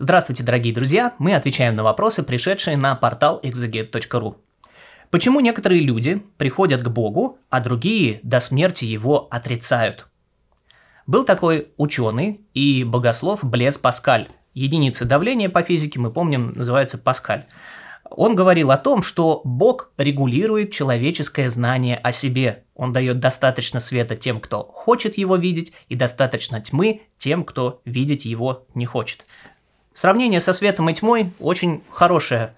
Здравствуйте, дорогие друзья! Мы отвечаем на вопросы, пришедшие на портал exeget.ru. Почему некоторые люди приходят к Богу, а другие до смерти его отрицают? Был такой ученый и богослов Блес Паскаль. Единицы давления по физике, мы помним, называется Паскаль. Он говорил о том, что Бог регулирует человеческое знание о себе. Он дает достаточно света тем, кто хочет его видеть, и достаточно тьмы тем, кто видеть его не хочет. Сравнение со светом и тьмой очень хорошее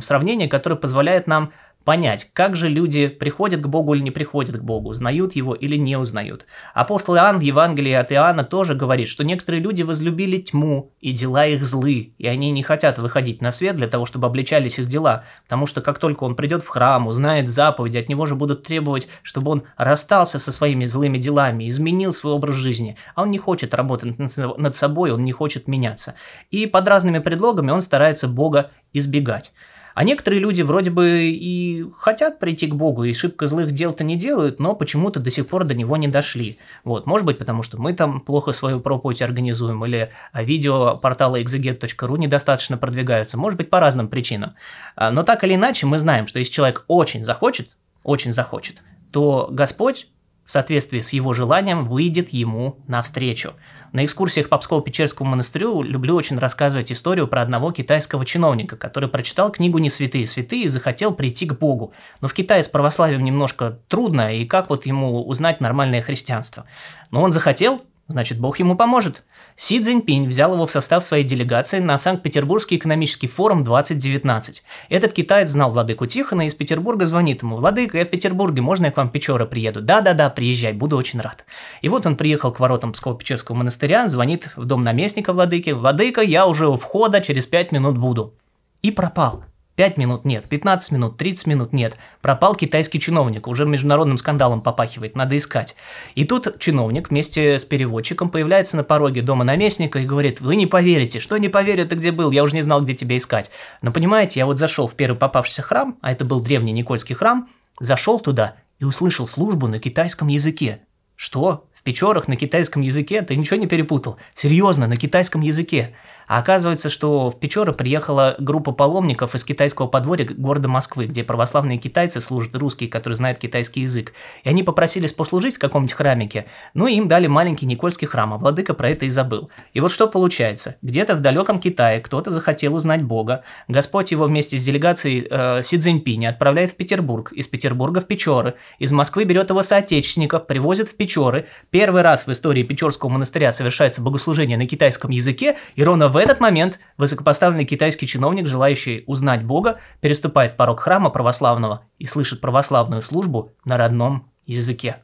сравнение, которое позволяет нам понять, как же люди приходят к Богу или не приходят к Богу, узнают его или не узнают. Апостол Иоанн в Евангелии от Иоанна тоже говорит, что некоторые люди возлюбили тьму, и дела их злы, и они не хотят выходить на свет для того, чтобы обличались их дела, потому что как только он придет в храм, узнает заповеди, от него же будут требовать, чтобы он расстался со своими злыми делами, изменил свой образ жизни, а он не хочет работать над собой, он не хочет меняться. И под разными предлогами он старается Бога избегать. А некоторые люди вроде бы и хотят прийти к Богу, и шибко злых дел-то не делают, но почему-то до сих пор до него не дошли. Вот, может быть, потому что мы там плохо свою проповедь организуем, или а, видео портала exeget.ru недостаточно продвигаются, может быть, по разным причинам. А, но так или иначе, мы знаем, что если человек очень захочет, очень захочет, то Господь в соответствии с его желанием выйдет ему навстречу. На экскурсиях по Псково-Печерскому монастырю люблю очень рассказывать историю про одного китайского чиновника, который прочитал книгу «Не святые святые» и захотел прийти к Богу. Но в Китае с православием немножко трудно, и как вот ему узнать нормальное христианство? Но он захотел, значит, Бог ему поможет. Си Цзиньпинь взял его в состав своей делегации на Санкт-Петербургский экономический форум 2019. Этот китаец знал владыку Тихона и из Петербурга звонит ему. «Владыка, я в Петербурге, можно я к вам Печора приеду?» «Да-да-да, приезжай, буду очень рад». И вот он приехал к воротам Псково-Печерского монастыря, звонит в дом наместника владыки. «Владыка, я уже у входа, через пять минут буду». И пропал. 5 минут нет, 15 минут, 30 минут нет. Пропал китайский чиновник, уже международным скандалом попахивает, надо искать. И тут чиновник вместе с переводчиком появляется на пороге дома наместника и говорит, вы не поверите, что не поверю, ты где был, я уже не знал, где тебя искать. Но понимаете, я вот зашел в первый попавшийся храм, а это был древний Никольский храм, зашел туда и услышал службу на китайском языке. Что? в Печорах на китайском языке, ты ничего не перепутал. Серьезно, на китайском языке. А оказывается, что в Печоры приехала группа паломников из китайского подворья города Москвы, где православные китайцы служат русские, которые знают китайский язык. И они попросились послужить в каком-нибудь храмике, ну и им дали маленький Никольский храм, а владыка про это и забыл. И вот что получается. Где-то в далеком Китае кто-то захотел узнать Бога. Господь его вместе с делегацией э, Си Цзиньпиня отправляет в Петербург, из Петербурга в Печоры, из Москвы берет его соотечественников, привозит в Печоры, Первый раз в истории Печорского монастыря совершается богослужение на китайском языке, и ровно в этот момент высокопоставленный китайский чиновник, желающий узнать Бога, переступает порог храма православного и слышит православную службу на родном языке.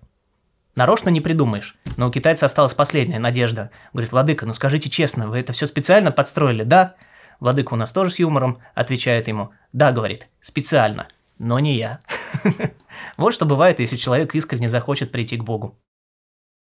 Нарочно не придумаешь. Но у китайца осталась последняя надежда. Говорит, владыка, ну скажите честно, вы это все специально подстроили, да? Владыка у нас тоже с юмором отвечает ему. Да, говорит, специально, но не я. Вот что бывает, если человек искренне захочет прийти к Богу.